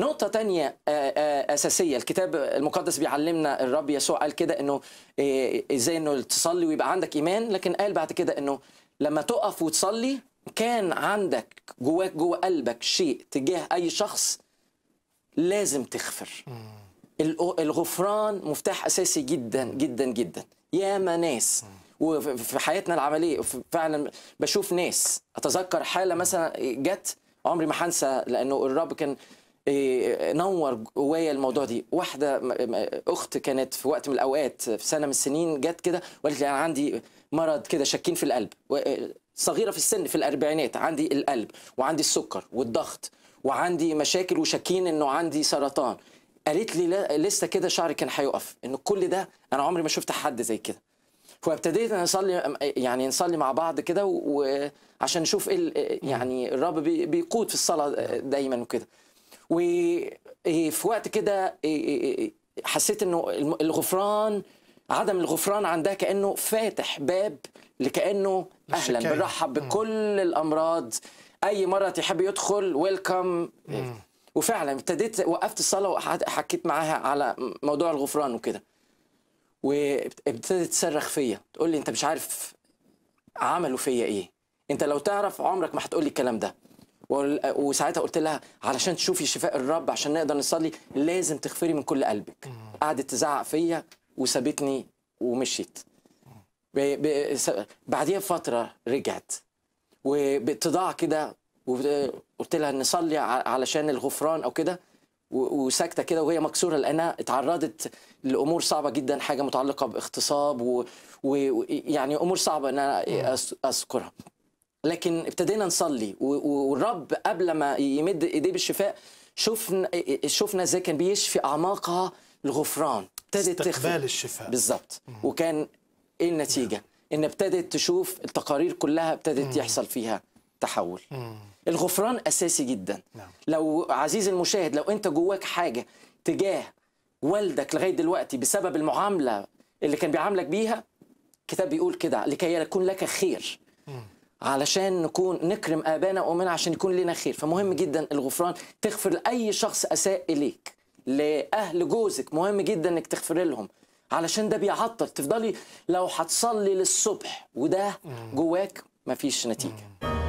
نقطة تانية آه، آه، أساسية الكتاب المقدس بيعلمنا الرب يسوع قال كده إنه آه، إزاي إنه تصلي ويبقى عندك إيمان لكن قال بعد كده إنه لما تقف وتصلي كان عندك جواك جوه قلبك شيء تجاه أي شخص لازم تغفر الغفران مفتاح أساسي جدا جدا جدا ياما ناس وفي حياتنا العملية فعلا بشوف ناس أتذكر حالة مثلا جت عمري ما حنسى لأنه الرب كان إيه، نور جوايا الموضوع دي واحده اخت كانت في وقت من الاوقات في سنه من السنين جت كده وقالت لي انا عندي مرض كده شاكين في القلب إيه، صغيره في السن في الاربعينات عندي القلب وعندي السكر والضغط وعندي مشاكل وشاكين انه عندي سرطان قالت لي لا لسه كده شعري كان هيقف ان كل ده انا عمري ما شفت حد زي كده فابتديت نصلي يعني نصلي مع بعض كده وعشان نشوف ايه, إيه، يعني الرب بيقود في الصلاه دايما وكده وفي إيه، وقت كده إيه، إيه، حسيت انه الغفران عدم الغفران عندها كانه فاتح باب لكانه اهلا بنرحب بكل الامراض اي مره يحب يدخل ويلكم وفعلا ابتديت وقفت الصلاه وحكيت معاها على موضوع الغفران وكده وابتدت تصرخ فيا تقول لي انت مش عارف عملوا فيا ايه انت لو تعرف عمرك ما هتقول لي الكلام ده وساعتها قلت لها علشان تشوفي شفاء الرب عشان نقدر نصلي لازم تغفري من كل قلبك قعدت تزعق فيا وسابتني ومشيت بعديها بفتره رجعت وبتضاع كده وقلت لها نصلي علشان الغفران او كده وساكته كده وهي مكسوره لانها اتعرضت لامور صعبه جدا حاجه متعلقه باغتصاب ويعني و... يعني امور صعبه ان انا اذكرها لكن ابتدينا نصلي والرب قبل ما يمد ايديه بالشفاء شفنا شفنا ازاي كان بيشفي اعماقها الغفران ابتدت استقبال الشفاء بالظبط وكان ايه النتيجه مم. نعم. ان ابتدت تشوف التقارير كلها ابتدت يحصل فيها تحول مم. الغفران اساسي جدا نعم. لو عزيز المشاهد لو انت جواك حاجه تجاه والدك لغايه دلوقتي بسبب المعامله اللي كان بيعاملك بيها الكتاب بيقول كده لكي يكون لك خير مم. علشان نكون نكرم ابانا وامنا عشان يكون لنا خير فمهم جدا الغفران تغفر لاي شخص اساء اليك لاهل جوزك مهم جدا انك تغفر لهم علشان ده بيعطل تفضلي لو هتصلي للصبح وده جواك مفيش نتيجه